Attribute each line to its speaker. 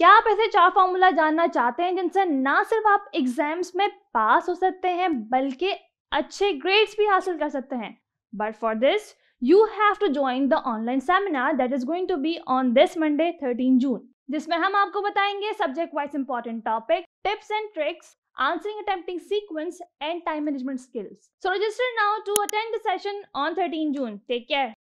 Speaker 1: क्या आप ऐसे चार फॉर्मूला जानना चाहते हैं जिनसे ना सिर्फ आप एग्जाम्स में पास हो सकते हैं बल्कि अच्छे ग्रेड्स भी हासिल कर सकते हैं but for this you have to join the online seminar that is going to be on this Monday thirteen June जिसमें हम आपको बताएंगे subject wise important topic tips and tricks answering attempting sequence and time management skills so register now to attend the session on 13 june take
Speaker 2: care